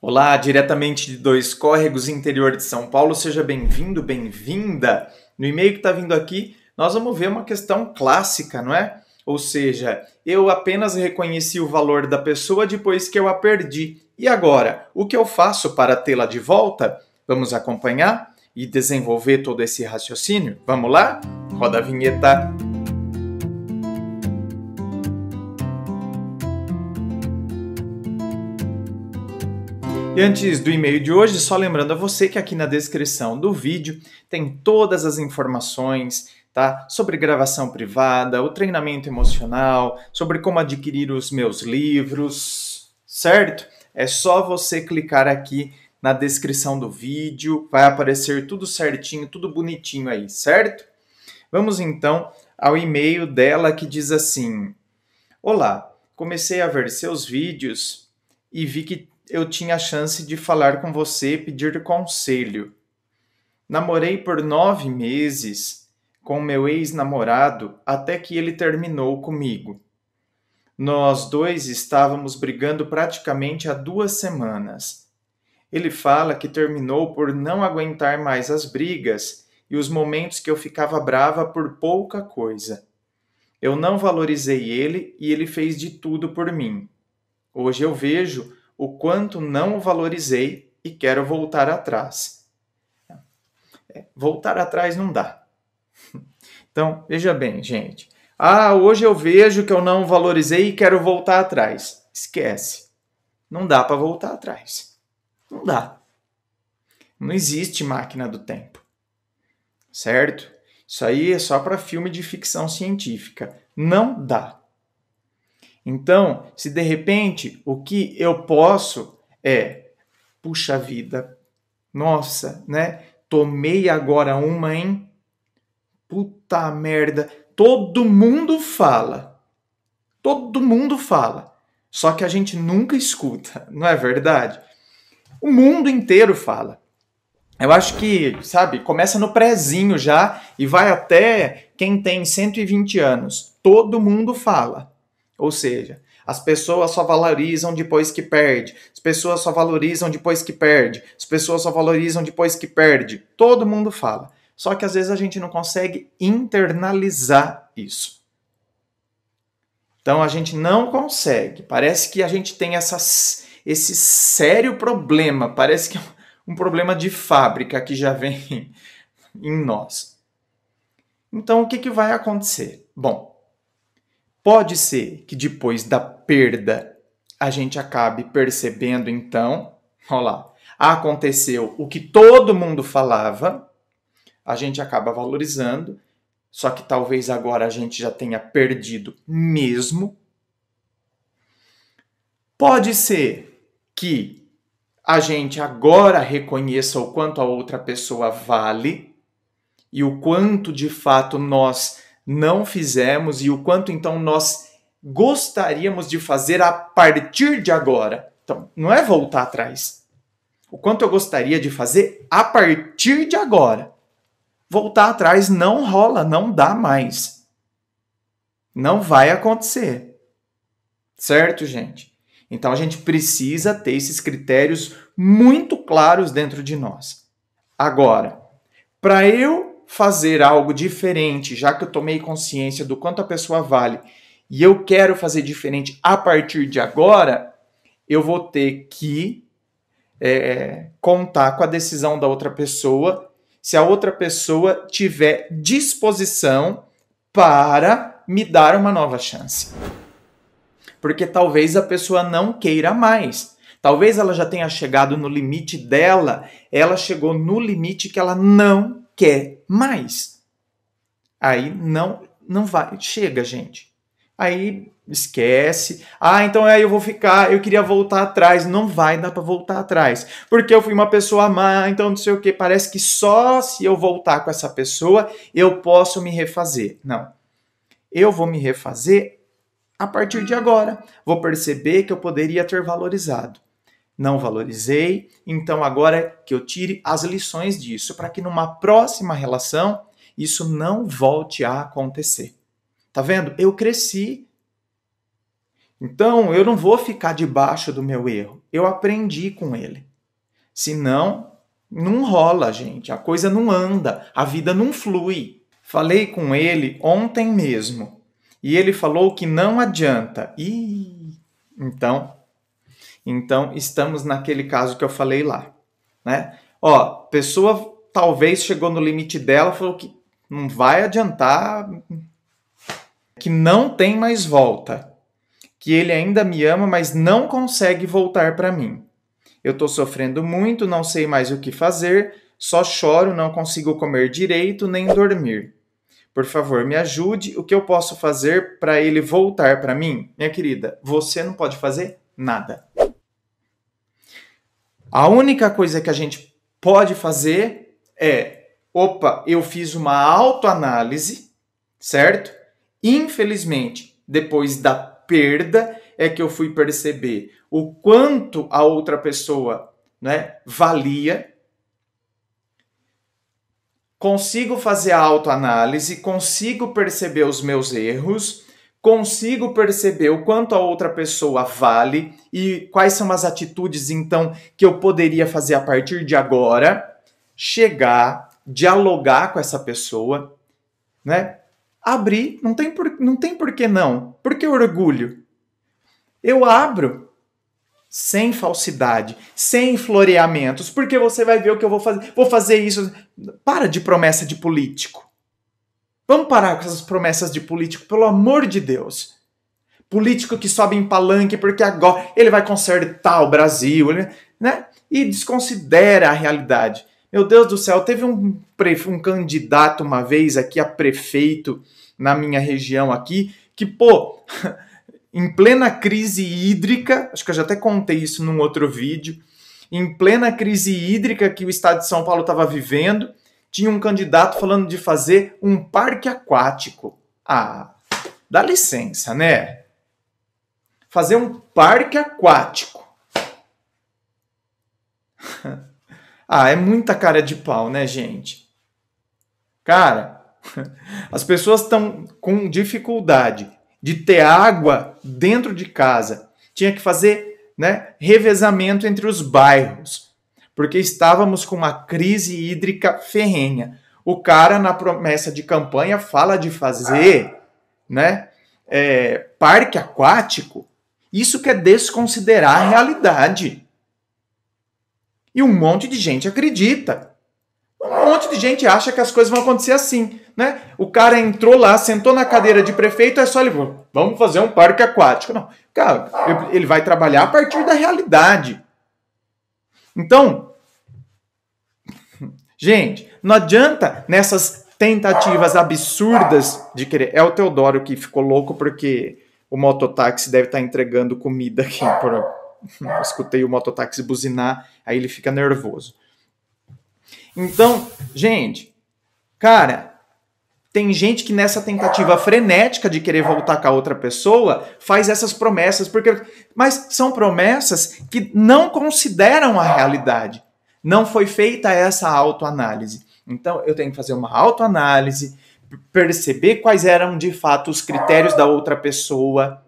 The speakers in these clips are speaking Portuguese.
Olá, diretamente de Dois Córregos, interior de São Paulo, seja bem-vindo, bem-vinda. No e-mail que está vindo aqui, nós vamos ver uma questão clássica, não é? Ou seja, eu apenas reconheci o valor da pessoa depois que eu a perdi. E agora, o que eu faço para tê-la de volta? Vamos acompanhar e desenvolver todo esse raciocínio? Vamos lá? Roda a vinheta. E antes do e-mail de hoje, só lembrando a você que aqui na descrição do vídeo tem todas as informações tá? sobre gravação privada, o treinamento emocional, sobre como adquirir os meus livros, certo? É só você clicar aqui na descrição do vídeo, vai aparecer tudo certinho, tudo bonitinho aí, certo? Vamos então ao e-mail dela que diz assim: Olá, comecei a ver seus vídeos e vi que eu tinha a chance de falar com você e pedir conselho. Namorei por nove meses com meu ex-namorado até que ele terminou comigo. Nós dois estávamos brigando praticamente há duas semanas. Ele fala que terminou por não aguentar mais as brigas e os momentos que eu ficava brava por pouca coisa. Eu não valorizei ele e ele fez de tudo por mim. Hoje eu vejo o quanto não o valorizei e quero voltar atrás. É, voltar atrás não dá. Então, veja bem, gente. Ah, hoje eu vejo que eu não valorizei e quero voltar atrás. Esquece. Não dá para voltar atrás. Não dá. Não existe máquina do tempo. Certo? Isso aí é só para filme de ficção científica. Não dá. Então, se de repente o que eu posso é, puxa vida, nossa, né? Tomei agora uma, hein? Puta merda. Todo mundo fala. Todo mundo fala. Só que a gente nunca escuta, não é verdade? O mundo inteiro fala. Eu acho que, sabe, começa no prezinho já e vai até quem tem 120 anos. Todo mundo fala. Ou seja, as pessoas só valorizam depois que perde. As pessoas só valorizam depois que perde. As pessoas só valorizam depois que perde. Todo mundo fala. Só que às vezes a gente não consegue internalizar isso. Então a gente não consegue. Parece que a gente tem essas, esse sério problema. Parece que é um problema de fábrica que já vem em nós. Então o que, que vai acontecer? Bom, Pode ser que depois da perda a gente acabe percebendo então, olá, lá, aconteceu o que todo mundo falava, a gente acaba valorizando, só que talvez agora a gente já tenha perdido mesmo. Pode ser que a gente agora reconheça o quanto a outra pessoa vale e o quanto de fato nós não fizemos e o quanto então nós gostaríamos de fazer a partir de agora. Então, não é voltar atrás. O quanto eu gostaria de fazer a partir de agora. Voltar atrás não rola, não dá mais. Não vai acontecer. Certo, gente? Então a gente precisa ter esses critérios muito claros dentro de nós. Agora, para eu fazer algo diferente, já que eu tomei consciência do quanto a pessoa vale e eu quero fazer diferente a partir de agora, eu vou ter que é, contar com a decisão da outra pessoa, se a outra pessoa tiver disposição para me dar uma nova chance. Porque talvez a pessoa não queira mais. Talvez ela já tenha chegado no limite dela, ela chegou no limite que ela não quer mais. Aí não não vai, chega, gente. Aí esquece. Ah, então aí eu vou ficar, eu queria voltar atrás, não vai dar para voltar atrás, porque eu fui uma pessoa má, então não sei o que, parece que só se eu voltar com essa pessoa eu posso me refazer. Não. Eu vou me refazer a partir de agora. Vou perceber que eu poderia ter valorizado não valorizei, então agora que eu tire as lições disso, para que numa próxima relação isso não volte a acontecer. Tá vendo? Eu cresci. Então eu não vou ficar debaixo do meu erro. Eu aprendi com ele. Senão, não rola, gente. A coisa não anda, a vida não flui. Falei com ele ontem mesmo e ele falou que não adianta. E então então, estamos naquele caso que eu falei lá, né? Ó, pessoa talvez chegou no limite dela, falou que não vai adiantar, que não tem mais volta, que ele ainda me ama, mas não consegue voltar para mim. Eu estou sofrendo muito, não sei mais o que fazer, só choro, não consigo comer direito nem dormir. Por favor, me ajude. O que eu posso fazer para ele voltar para mim? Minha querida, você não pode fazer nada. A única coisa que a gente pode fazer é: opa, eu fiz uma autoanálise, certo? Infelizmente, depois da perda, é que eu fui perceber o quanto a outra pessoa né, valia. Consigo fazer a autoanálise, consigo perceber os meus erros consigo perceber o quanto a outra pessoa vale e quais são as atitudes então que eu poderia fazer a partir de agora, chegar, dialogar com essa pessoa, né? Abrir, não tem por, não tem por que não. Por que orgulho? Eu abro sem falsidade, sem floreamentos, porque você vai ver o que eu vou fazer. Vou fazer isso. Para de promessa de político. Vamos parar com essas promessas de político, pelo amor de Deus. Político que sobe em palanque porque agora ele vai consertar o Brasil, né? E desconsidera a realidade. Meu Deus do céu, teve um, um candidato uma vez aqui a prefeito na minha região aqui, que, pô, em plena crise hídrica, acho que eu já até contei isso num outro vídeo, em plena crise hídrica que o estado de São Paulo estava vivendo, tinha um candidato falando de fazer um parque aquático. Ah, dá licença, né? Fazer um parque aquático. ah, é muita cara de pau, né, gente? Cara, as pessoas estão com dificuldade de ter água dentro de casa. Tinha que fazer né, revezamento entre os bairros porque estávamos com uma crise hídrica ferrenha. O cara, na promessa de campanha, fala de fazer né, é, parque aquático. Isso quer desconsiderar a realidade. E um monte de gente acredita. Um monte de gente acha que as coisas vão acontecer assim, né? O cara entrou lá, sentou na cadeira de prefeito, é só ele, vamos fazer um parque aquático. Não, cara, ele vai trabalhar a partir da realidade. Então, Gente, não adianta nessas tentativas absurdas de querer. É o Teodoro que ficou louco porque o mototáxi deve estar tá entregando comida aqui. Por... escutei o mototáxi buzinar, aí ele fica nervoso. Então, gente, cara, tem gente que nessa tentativa frenética de querer voltar com a outra pessoa faz essas promessas, porque mas são promessas que não consideram a realidade não foi feita essa autoanálise. Então, eu tenho que fazer uma autoanálise, perceber quais eram de fato os critérios da outra pessoa,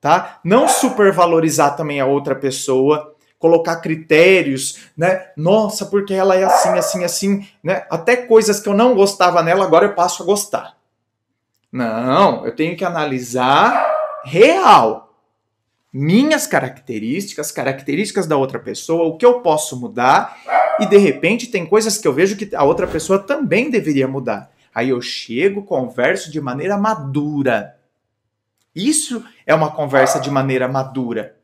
tá? Não supervalorizar também a outra pessoa, colocar critérios, né? Nossa, porque ela é assim, assim, assim, né? Até coisas que eu não gostava nela, agora eu passo a gostar. Não, eu tenho que analisar real minhas características, características da outra pessoa, o que eu posso mudar, e de repente tem coisas que eu vejo que a outra pessoa também deveria mudar. Aí eu chego, converso de maneira madura. Isso é uma conversa de maneira madura.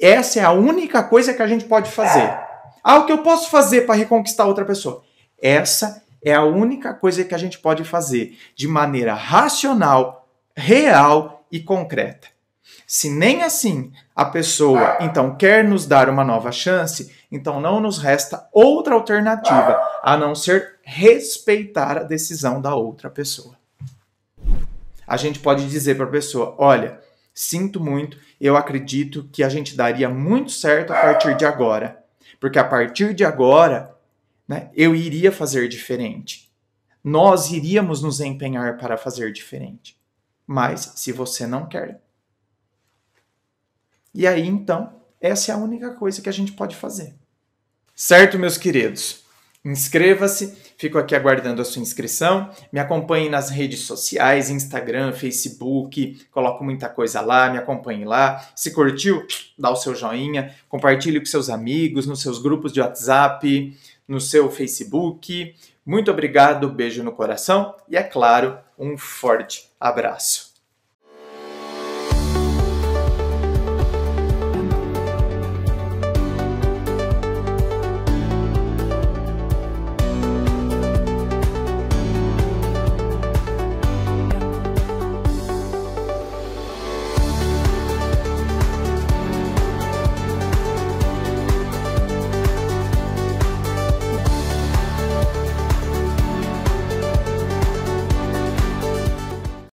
Essa é a única coisa que a gente pode fazer. Ah, o que eu posso fazer para reconquistar outra pessoa? Essa é a única coisa que a gente pode fazer de maneira racional, real e concreta. Se nem assim a pessoa então quer nos dar uma nova chance, então não nos resta outra alternativa a não ser respeitar a decisão da outra pessoa. A gente pode dizer para a pessoa: olha, sinto muito, eu acredito que a gente daria muito certo a partir de agora. Porque a partir de agora, né, eu iria fazer diferente. Nós iríamos nos empenhar para fazer diferente. Mas se você não quer, e aí então, essa é a única coisa que a gente pode fazer. Certo, meus queridos? Inscreva-se, fico aqui aguardando a sua inscrição. Me acompanhe nas redes sociais, Instagram, Facebook, coloco muita coisa lá, me acompanhe lá. Se curtiu, dá o seu joinha, compartilhe com seus amigos, nos seus grupos de WhatsApp, no seu Facebook. Muito obrigado, beijo no coração e, é claro, um forte abraço.